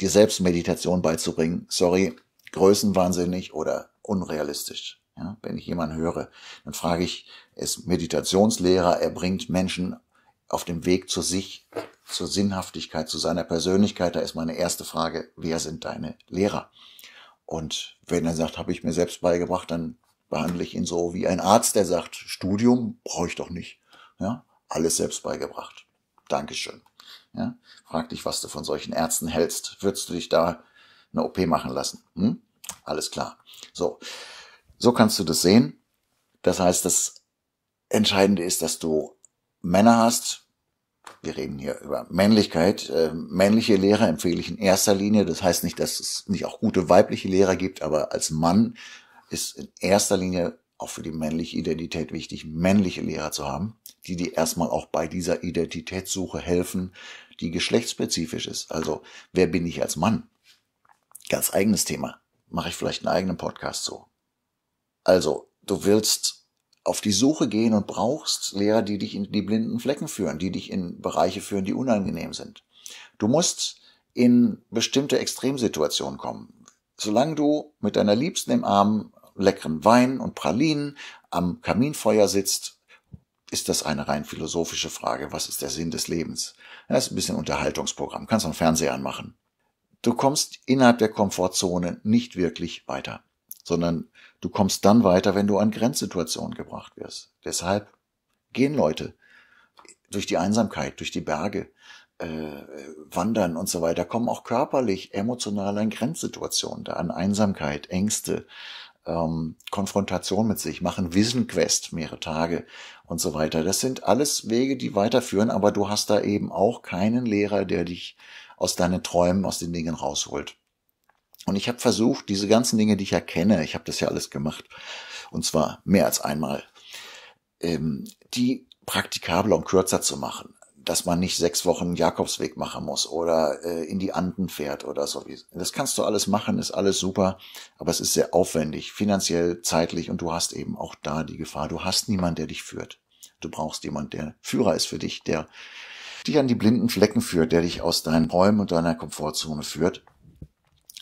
dir selbst Meditation beizubringen. Sorry, größenwahnsinnig oder unrealistisch. Ja, wenn ich jemanden höre, dann frage ich, ist Meditationslehrer, er bringt Menschen auf dem Weg zu sich, zur Sinnhaftigkeit, zu seiner Persönlichkeit. Da ist meine erste Frage, wer sind deine Lehrer? Und wenn er sagt, habe ich mir selbst beigebracht, dann behandle ich ihn so wie ein Arzt, der sagt, Studium brauche ich doch nicht. Ja, alles selbst beigebracht. Dankeschön. Ja? Frag dich, was du von solchen Ärzten hältst. Würdest du dich da eine OP machen lassen? Hm? Alles klar. So. So kannst du das sehen. Das heißt, das Entscheidende ist, dass du Männer hast. Wir reden hier über Männlichkeit. Äh, männliche Lehrer empfehle ich in erster Linie. Das heißt nicht, dass es nicht auch gute weibliche Lehrer gibt, aber als Mann ist in erster Linie auch für die männliche Identität wichtig, männliche Lehrer zu haben, die dir erstmal auch bei dieser Identitätssuche helfen, die geschlechtsspezifisch ist. Also, wer bin ich als Mann? Ganz eigenes Thema. Mache ich vielleicht einen eigenen Podcast zu. Also, du willst auf die Suche gehen und brauchst Lehrer, die dich in die blinden Flecken führen, die dich in Bereiche führen, die unangenehm sind. Du musst in bestimmte Extremsituationen kommen. Solange du mit deiner Liebsten im Arm leckeren Wein und Pralinen am Kaminfeuer sitzt, ist das eine rein philosophische Frage. Was ist der Sinn des Lebens? Das ist ein bisschen Unterhaltungsprogramm. Kannst du einen Fernseher anmachen. Du kommst innerhalb der Komfortzone nicht wirklich weiter, sondern du kommst dann weiter, wenn du an Grenzsituationen gebracht wirst. Deshalb gehen Leute durch die Einsamkeit, durch die Berge, äh, wandern und so weiter, kommen auch körperlich, emotional an Grenzsituationen, da an Einsamkeit, Ängste, ähm, Konfrontation mit sich, machen Wissen-Quest mehrere Tage und so weiter. Das sind alles Wege, die weiterführen, aber du hast da eben auch keinen Lehrer, der dich aus deinen Träumen, aus den Dingen rausholt. Und ich habe versucht, diese ganzen Dinge, die ich erkenne, ich habe das ja alles gemacht, und zwar mehr als einmal, ähm, die praktikabler und kürzer zu machen dass man nicht sechs Wochen Jakobsweg machen muss oder äh, in die Anden fährt oder so. Das kannst du alles machen, ist alles super, aber es ist sehr aufwendig, finanziell, zeitlich und du hast eben auch da die Gefahr. Du hast niemand, der dich führt. Du brauchst jemand, der Führer ist für dich, der dich an die blinden Flecken führt, der dich aus deinen Räumen und deiner Komfortzone führt.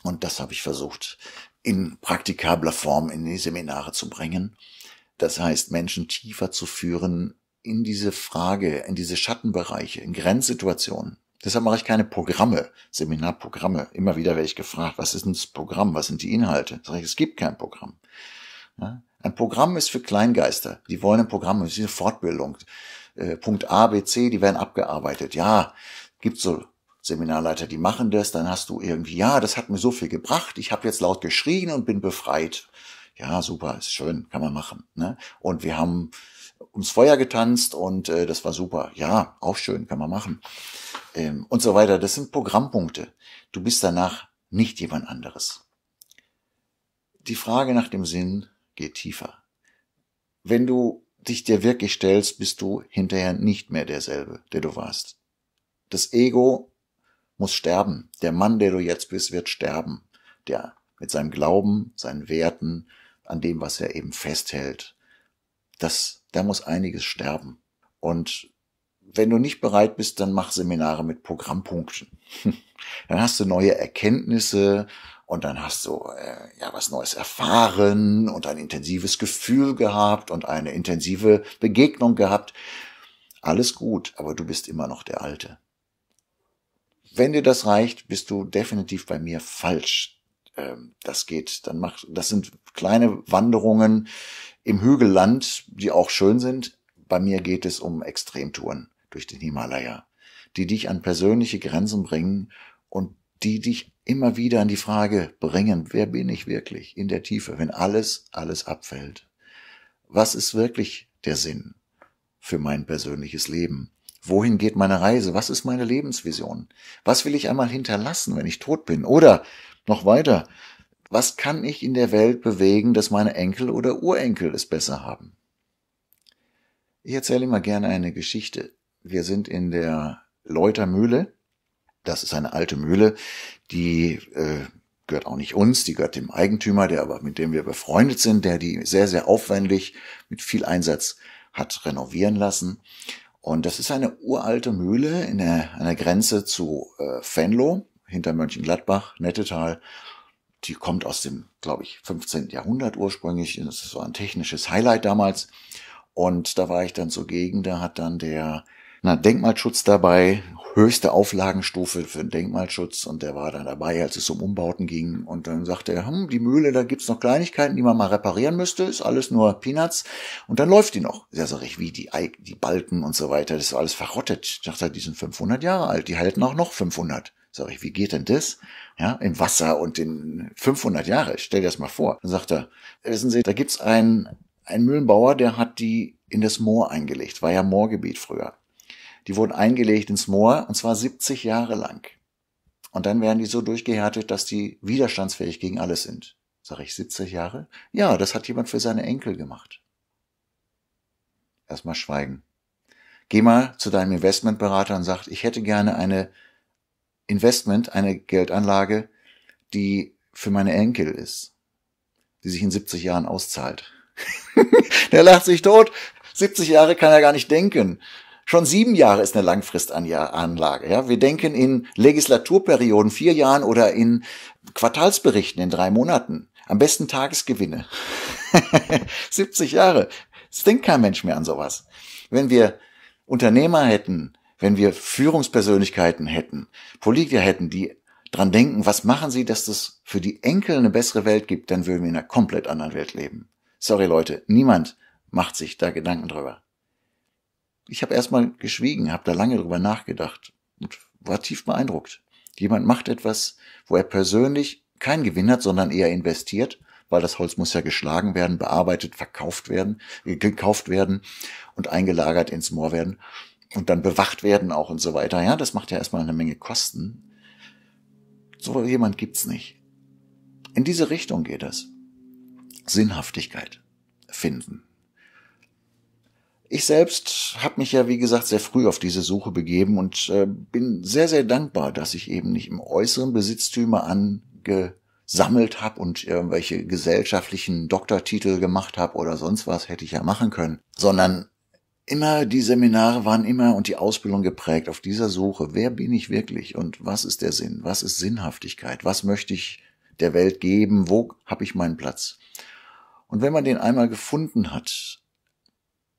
Und das habe ich versucht, in praktikabler Form in die Seminare zu bringen. Das heißt, Menschen tiefer zu führen in diese Frage, in diese Schattenbereiche, in Grenzsituationen. Deshalb mache ich keine Programme, Seminarprogramme. Immer wieder werde ich gefragt, was ist denn das Programm, was sind die Inhalte? Sag ich, es gibt kein Programm. Ja? Ein Programm ist für Kleingeister. Die wollen ein Programm, das ist eine Fortbildung. Äh, Punkt A, B, C, die werden abgearbeitet. Ja, gibt so Seminarleiter, die machen das. Dann hast du irgendwie, ja, das hat mir so viel gebracht. Ich habe jetzt laut geschrien und bin befreit. Ja, super, ist schön, kann man machen. Ne? Und wir haben ums Feuer getanzt und äh, das war super. Ja, auch schön, kann man machen. Ähm, und so weiter. Das sind Programmpunkte. Du bist danach nicht jemand anderes. Die Frage nach dem Sinn geht tiefer. Wenn du dich dir wirklich stellst, bist du hinterher nicht mehr derselbe, der du warst. Das Ego muss sterben. Der Mann, der du jetzt bist, wird sterben. Der mit seinem Glauben, seinen Werten, an dem, was er eben festhält. Das da muss einiges sterben. Und wenn du nicht bereit bist, dann mach Seminare mit Programmpunkten. dann hast du neue Erkenntnisse und dann hast du äh, ja was Neues erfahren und ein intensives Gefühl gehabt und eine intensive Begegnung gehabt. Alles gut, aber du bist immer noch der Alte. Wenn dir das reicht, bist du definitiv bei mir falsch. Ähm, das geht, dann mach, das sind kleine Wanderungen im Hügelland, die auch schön sind. Bei mir geht es um Extremtouren durch den Himalaya, die dich an persönliche Grenzen bringen und die dich immer wieder an die Frage bringen, wer bin ich wirklich in der Tiefe, wenn alles, alles abfällt? Was ist wirklich der Sinn für mein persönliches Leben? Wohin geht meine Reise? Was ist meine Lebensvision? Was will ich einmal hinterlassen, wenn ich tot bin? Oder noch weiter, was kann ich in der Welt bewegen, dass meine Enkel oder Urenkel es besser haben? Ich erzähle immer gerne eine Geschichte. Wir sind in der Läutermühle. Das ist eine alte Mühle, die äh, gehört auch nicht uns, die gehört dem Eigentümer, der aber mit dem wir befreundet sind, der die sehr, sehr aufwendig mit viel Einsatz hat renovieren lassen. Und das ist eine uralte Mühle in der, an der Grenze zu äh, Venlo, hinter Mönchengladbach, Nettetal die kommt aus dem, glaube ich, 15. Jahrhundert ursprünglich. Das war ein technisches Highlight damals. Und da war ich dann zugegen. Da hat dann der na, Denkmalschutz dabei, höchste Auflagenstufe für den Denkmalschutz. Und der war dann dabei, als es um Umbauten ging. Und dann sagte er, hm, die Mühle, da gibt's noch Kleinigkeiten, die man mal reparieren müsste. Ist alles nur Peanuts. Und dann läuft die noch. Sehr, sag ich, wie die, die Balken und so weiter. Das ist alles verrottet. Ich dachte, die sind 500 Jahre alt. Die halten auch noch 500. Sag ich, wie geht denn das? Ja, im Wasser und in 500 Jahre. stell dir das mal vor. Dann sagt er, wissen Sie, da gibt's einen, einen Mühlenbauer, der hat die in das Moor eingelegt. War ja Moorgebiet früher. Die wurden eingelegt ins Moor und zwar 70 Jahre lang. Und dann werden die so durchgehärtet, dass die widerstandsfähig gegen alles sind. Sag ich, 70 Jahre? Ja, das hat jemand für seine Enkel gemacht. Erstmal schweigen. Geh mal zu deinem Investmentberater und sag, ich hätte gerne eine Investment, eine Geldanlage, die für meine Enkel ist, die sich in 70 Jahren auszahlt. Der lacht sich tot. 70 Jahre kann er gar nicht denken. Schon sieben Jahre ist eine Langfristanlage. Ja? Wir denken in Legislaturperioden, vier Jahren oder in Quartalsberichten in drei Monaten. Am besten Tagesgewinne. 70 Jahre. Es denkt kein Mensch mehr an sowas. Wenn wir Unternehmer hätten, wenn wir Führungspersönlichkeiten hätten, Politiker hätten, die dran denken, was machen sie, dass das für die Enkel eine bessere Welt gibt, dann würden wir in einer komplett anderen Welt leben. Sorry Leute, niemand macht sich da Gedanken drüber. Ich habe erstmal geschwiegen, habe da lange drüber nachgedacht und war tief beeindruckt. Jemand macht etwas, wo er persönlich keinen Gewinn hat, sondern eher investiert, weil das Holz muss ja geschlagen werden, bearbeitet, verkauft werden, gekauft werden und eingelagert ins Moor werden und dann bewacht werden auch und so weiter. Ja, das macht ja erstmal eine Menge Kosten. So jemand gibt's nicht. In diese Richtung geht es. Sinnhaftigkeit finden. Ich selbst habe mich ja, wie gesagt, sehr früh auf diese Suche begeben und äh, bin sehr, sehr dankbar, dass ich eben nicht im äußeren Besitztümer angesammelt habe und irgendwelche gesellschaftlichen Doktortitel gemacht habe oder sonst was hätte ich ja machen können, sondern immer, die Seminare waren immer und die Ausbildung geprägt auf dieser Suche. Wer bin ich wirklich und was ist der Sinn? Was ist Sinnhaftigkeit? Was möchte ich der Welt geben? Wo habe ich meinen Platz? Und wenn man den einmal gefunden hat,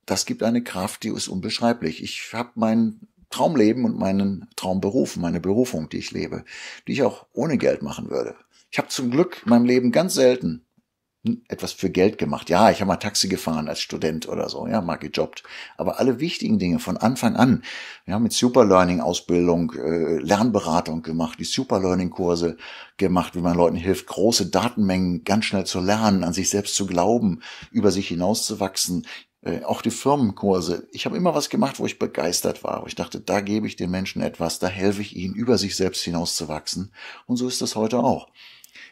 das gibt eine Kraft, die ist unbeschreiblich. Ich habe mein Traumleben und meinen Traumberuf, meine Berufung, die ich lebe, die ich auch ohne Geld machen würde. Ich habe zum Glück in meinem Leben ganz selten etwas für Geld gemacht. Ja, ich habe mal Taxi gefahren als Student oder so, ja, mal gejobbt. Aber alle wichtigen Dinge von Anfang an, ja, mit Superlearning-Ausbildung, äh, Lernberatung gemacht, die Superlearning-Kurse gemacht, wie man Leuten hilft, große Datenmengen ganz schnell zu lernen, an sich selbst zu glauben, über sich hinauszuwachsen, äh, auch die Firmenkurse. Ich habe immer was gemacht, wo ich begeistert war, wo ich dachte, da gebe ich den Menschen etwas, da helfe ich ihnen, über sich selbst hinauszuwachsen. Und so ist das heute auch.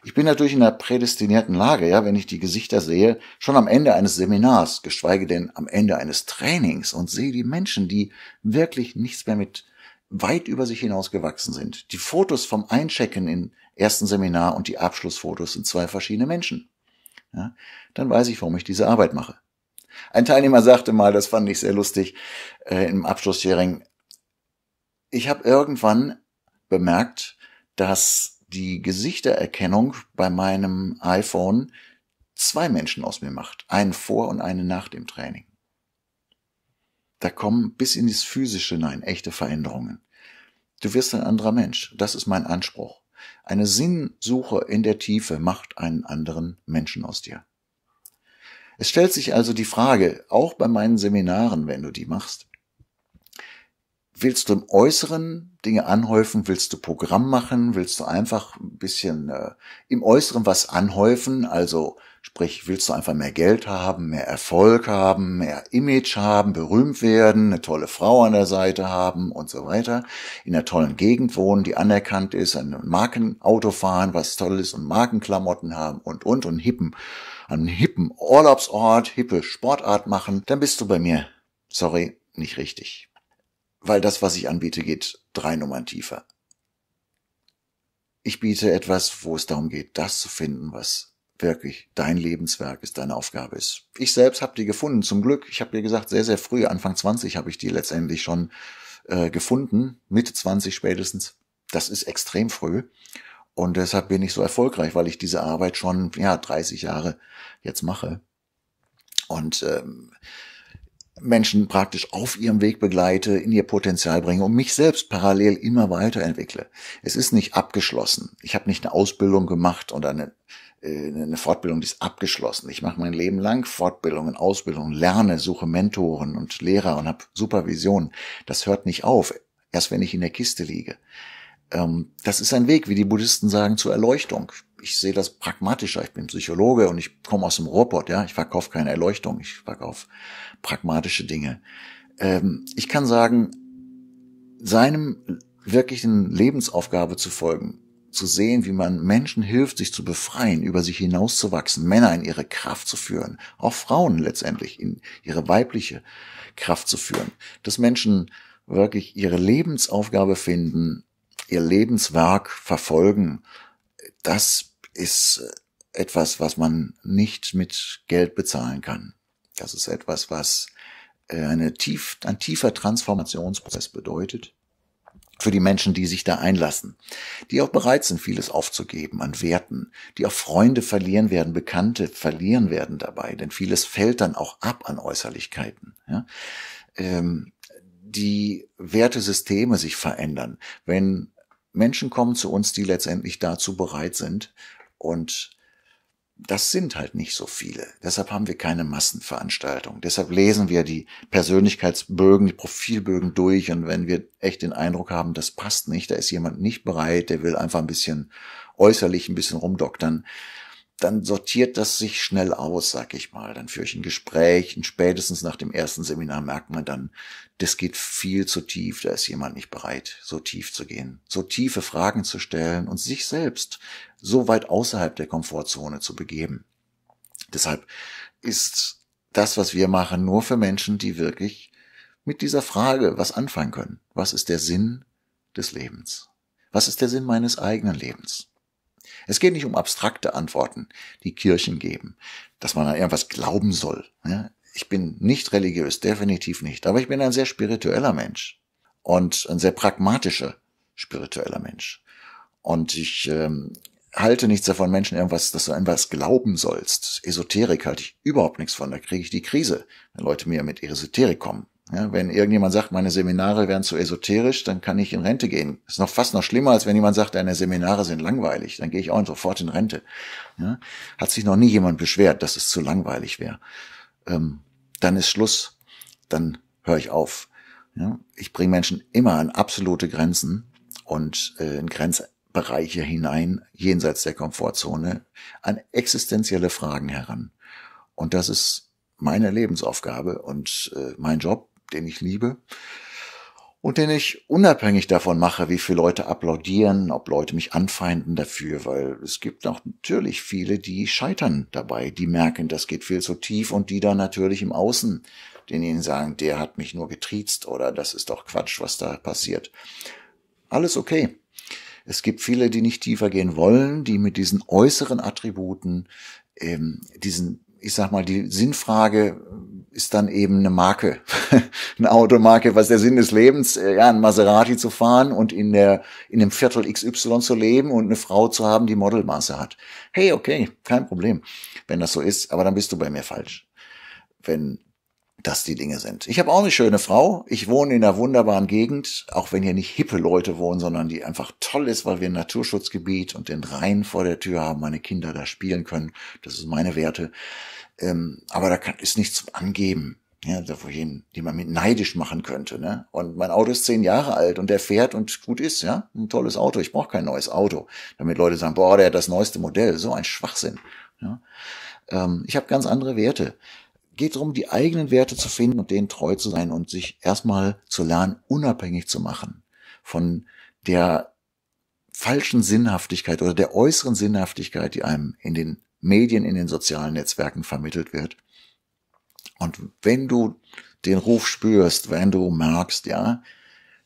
Ich bin natürlich in einer prädestinierten Lage, ja, wenn ich die Gesichter sehe, schon am Ende eines Seminars, geschweige denn am Ende eines Trainings und sehe die Menschen, die wirklich nichts mehr mit weit über sich hinaus gewachsen sind. Die Fotos vom Einchecken im ersten Seminar und die Abschlussfotos sind zwei verschiedene Menschen. Ja, dann weiß ich, warum ich diese Arbeit mache. Ein Teilnehmer sagte mal, das fand ich sehr lustig, äh, im Abschlussjährigen, ich habe irgendwann bemerkt, dass die Gesichtererkennung bei meinem iPhone zwei Menschen aus mir macht. Einen vor und einen nach dem Training. Da kommen bis in das Physische hinein echte Veränderungen. Du wirst ein anderer Mensch. Das ist mein Anspruch. Eine Sinnsuche in der Tiefe macht einen anderen Menschen aus dir. Es stellt sich also die Frage, auch bei meinen Seminaren, wenn du die machst, willst du im Äußeren Dinge anhäufen? Willst du Programm machen? Willst du einfach ein bisschen äh, im Äußeren was anhäufen? Also sprich, willst du einfach mehr Geld haben, mehr Erfolg haben, mehr Image haben, berühmt werden, eine tolle Frau an der Seite haben und so weiter, in einer tollen Gegend wohnen, die anerkannt ist, ein Markenauto fahren, was toll ist und Markenklamotten haben und und und hippen, einen hippen Urlaubsort, hippe Sportart machen, dann bist du bei mir. Sorry, nicht richtig weil das, was ich anbiete, geht drei Nummern tiefer. Ich biete etwas, wo es darum geht, das zu finden, was wirklich dein Lebenswerk ist, deine Aufgabe ist. Ich selbst habe die gefunden, zum Glück. Ich habe dir gesagt, sehr, sehr früh, Anfang 20 habe ich die letztendlich schon äh, gefunden, Mitte 20 spätestens. Das ist extrem früh. Und deshalb bin ich so erfolgreich, weil ich diese Arbeit schon ja 30 Jahre jetzt mache. Und ähm, Menschen praktisch auf ihrem Weg begleite, in ihr Potenzial bringe und mich selbst parallel immer weiterentwickle. Es ist nicht abgeschlossen. Ich habe nicht eine Ausbildung gemacht oder eine, äh, eine Fortbildung, die ist abgeschlossen. Ich mache mein Leben lang Fortbildungen, Ausbildungen, lerne, suche Mentoren und Lehrer und habe Supervision. Das hört nicht auf, erst wenn ich in der Kiste liege. Ähm, das ist ein Weg, wie die Buddhisten sagen, zur Erleuchtung ich sehe das pragmatischer. Ich bin Psychologe und ich komme aus dem Ruhrpott, ja. Ich verkaufe keine Erleuchtung, ich verkaufe pragmatische Dinge. Ähm, ich kann sagen, seinem wirklichen Lebensaufgabe zu folgen, zu sehen, wie man Menschen hilft, sich zu befreien, über sich hinauszuwachsen, Männer in ihre Kraft zu führen, auch Frauen letztendlich in ihre weibliche Kraft zu führen, dass Menschen wirklich ihre Lebensaufgabe finden, ihr Lebenswerk verfolgen das ist äh, etwas, was man nicht mit Geld bezahlen kann. Das ist etwas, was äh, eine tief, ein tiefer Transformationsprozess bedeutet für die Menschen, die sich da einlassen, die auch bereit sind, vieles aufzugeben an Werten, die auch Freunde verlieren werden, Bekannte verlieren werden dabei, denn vieles fällt dann auch ab an Äußerlichkeiten. Ja? Ähm, die Wertesysteme sich verändern, wenn Menschen kommen zu uns, die letztendlich dazu bereit sind. Und das sind halt nicht so viele. Deshalb haben wir keine Massenveranstaltung. Deshalb lesen wir die Persönlichkeitsbögen, die Profilbögen durch. Und wenn wir echt den Eindruck haben, das passt nicht, da ist jemand nicht bereit, der will einfach ein bisschen äußerlich ein bisschen rumdoktern, dann sortiert das sich schnell aus, sag ich mal. Dann führe ich ein Gespräch und spätestens nach dem ersten Seminar merkt man dann, das geht viel zu tief, da ist jemand nicht bereit, so tief zu gehen, so tiefe Fragen zu stellen und sich selbst so weit außerhalb der Komfortzone zu begeben. Deshalb ist das, was wir machen, nur für Menschen, die wirklich mit dieser Frage was anfangen können. Was ist der Sinn des Lebens? Was ist der Sinn meines eigenen Lebens? Es geht nicht um abstrakte Antworten, die Kirchen geben, dass man an irgendwas glauben soll. Ich bin nicht religiös, definitiv nicht, aber ich bin ein sehr spiritueller Mensch und ein sehr pragmatischer spiritueller Mensch. Und ich ähm, halte nichts davon, Menschen irgendwas, dass du an was glauben sollst. Esoterik halte ich überhaupt nichts von. Da kriege ich die Krise, wenn Leute mir mit Esoterik kommen. Ja, wenn irgendjemand sagt, meine Seminare wären zu esoterisch, dann kann ich in Rente gehen. Ist noch fast noch schlimmer, als wenn jemand sagt, deine Seminare sind langweilig. Dann gehe ich auch sofort in Rente. Ja, hat sich noch nie jemand beschwert, dass es zu langweilig wäre. Ähm, dann ist Schluss. Dann höre ich auf. Ja, ich bringe Menschen immer an absolute Grenzen und äh, in Grenzbereiche hinein, jenseits der Komfortzone, an existenzielle Fragen heran. Und das ist meine Lebensaufgabe und äh, mein Job den ich liebe und den ich unabhängig davon mache, wie viele Leute applaudieren, ob Leute mich anfeinden dafür, weil es gibt auch natürlich viele, die scheitern dabei, die merken, das geht viel zu tief und die dann natürlich im Außen den ihnen sagen, der hat mich nur getriezt oder das ist doch Quatsch, was da passiert. Alles okay. Es gibt viele, die nicht tiefer gehen wollen, die mit diesen äußeren Attributen, ähm, diesen, ich sag mal, die Sinnfrage, ist dann eben eine Marke, eine Automarke, was der Sinn des Lebens, äh, ja, ein Maserati zu fahren und in der, in dem Viertel XY zu leben und eine Frau zu haben, die Modelmaße hat. Hey, okay, kein Problem, wenn das so ist, aber dann bist du bei mir falsch. Wenn das die Dinge sind. Ich habe auch eine schöne Frau. Ich wohne in einer wunderbaren Gegend, auch wenn hier nicht hippe Leute wohnen, sondern die einfach toll ist, weil wir ein Naturschutzgebiet und den Rhein vor der Tür haben, meine Kinder da spielen können. Das ist meine Werte. Ähm, aber da kann, ist nichts zum Angeben, ja, den, die man mit neidisch machen könnte. Ne? Und mein Auto ist zehn Jahre alt und der fährt und gut ist, ja, ein tolles Auto. Ich brauche kein neues Auto, damit Leute sagen, boah, der hat das neueste Modell. So ein Schwachsinn. Ja? Ähm, ich habe ganz andere Werte. Geht darum, die eigenen Werte zu finden und denen treu zu sein und sich erstmal zu lernen, unabhängig zu machen von der falschen Sinnhaftigkeit oder der äußeren Sinnhaftigkeit, die einem in den Medien in den sozialen Netzwerken vermittelt wird. Und wenn du den Ruf spürst, wenn du merkst, ja,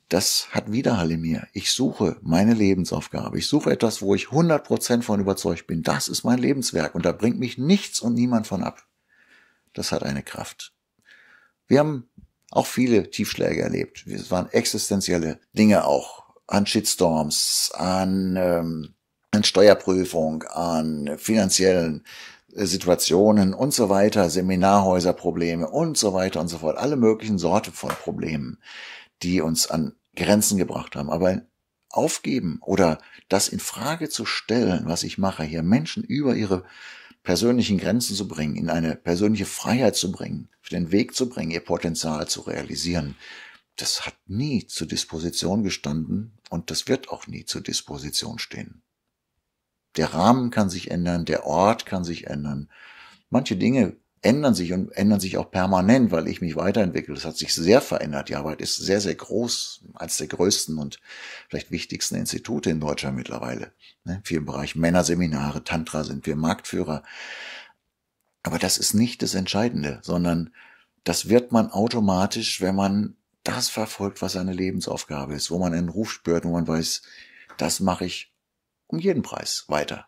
das hat Widerhall in mir. Ich suche meine Lebensaufgabe. Ich suche etwas, wo ich 100% von überzeugt bin. Das ist mein Lebenswerk und da bringt mich nichts und niemand von ab. Das hat eine Kraft. Wir haben auch viele Tiefschläge erlebt. Es waren existenzielle Dinge auch. An Shitstorms, an ähm, an Steuerprüfung, an finanziellen äh, Situationen und so weiter, Seminarhäuserprobleme und so weiter und so fort. Alle möglichen Sorte von Problemen, die uns an Grenzen gebracht haben. Aber aufgeben oder das in Frage zu stellen, was ich mache, hier Menschen über ihre persönlichen Grenzen zu bringen, in eine persönliche Freiheit zu bringen, für den Weg zu bringen, ihr Potenzial zu realisieren. Das hat nie zur Disposition gestanden und das wird auch nie zur Disposition stehen. Der Rahmen kann sich ändern, der Ort kann sich ändern. Manche Dinge ändern sich und ändern sich auch permanent, weil ich mich weiterentwickle. Das hat sich sehr verändert. Die Arbeit ist sehr, sehr groß, als der größten und vielleicht wichtigsten Institute in Deutschland mittlerweile. Ne? Viel im Bereich Männerseminare, Tantra sind wir Marktführer. Aber das ist nicht das Entscheidende, sondern das wird man automatisch, wenn man das verfolgt, was seine Lebensaufgabe ist, wo man einen Ruf spürt, wo man weiß, das mache ich um jeden Preis weiter.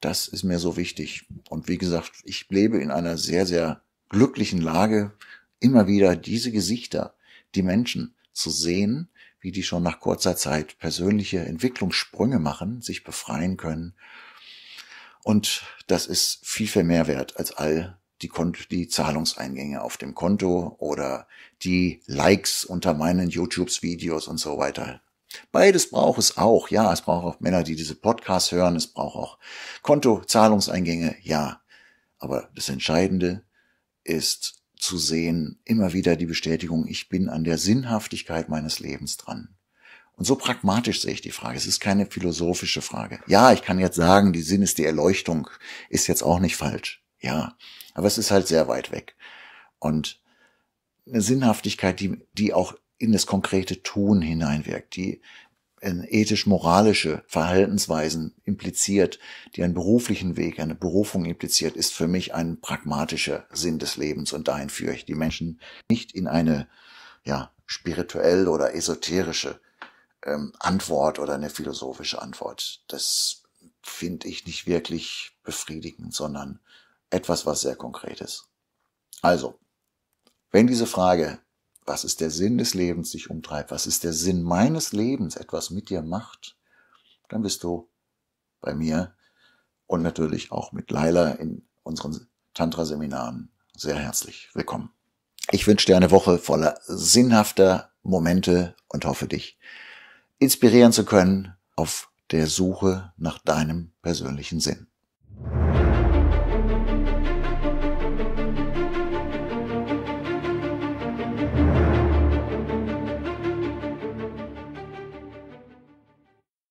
Das ist mir so wichtig. Und wie gesagt, ich lebe in einer sehr, sehr glücklichen Lage, immer wieder diese Gesichter, die Menschen zu sehen, wie die schon nach kurzer Zeit persönliche Entwicklungssprünge machen, sich befreien können. Und das ist viel, viel mehr wert als all die, Konto, die Zahlungseingänge auf dem Konto oder die Likes unter meinen youtube Videos und so weiter. Beides braucht es auch. Ja, es braucht auch Männer, die diese Podcasts hören. Es braucht auch Kontozahlungseingänge. Ja. Aber das Entscheidende ist zu sehen, immer wieder die Bestätigung, ich bin an der Sinnhaftigkeit meines Lebens dran. Und so pragmatisch sehe ich die Frage. Es ist keine philosophische Frage. Ja, ich kann jetzt sagen, die Sinn ist die Erleuchtung, ist jetzt auch nicht falsch. Ja, aber es ist halt sehr weit weg. Und eine Sinnhaftigkeit, die, die auch in das konkrete Tun hineinwirkt, die ähm, ethisch-moralische Verhaltensweisen impliziert, die einen beruflichen Weg, eine Berufung impliziert, ist für mich ein pragmatischer Sinn des Lebens und dahin führe ich die Menschen nicht in eine ja, spirituelle oder esoterische ähm, Antwort oder eine philosophische Antwort. Das finde ich nicht wirklich befriedigend, sondern etwas, was sehr konkret ist. Also, wenn diese Frage was ist der Sinn des Lebens dich umtreibt, was ist der Sinn meines Lebens, etwas mit dir macht, dann bist du bei mir und natürlich auch mit Laila in unseren Tantra-Seminaren sehr herzlich willkommen. Ich wünsche dir eine Woche voller sinnhafter Momente und hoffe dich inspirieren zu können auf der Suche nach deinem persönlichen Sinn.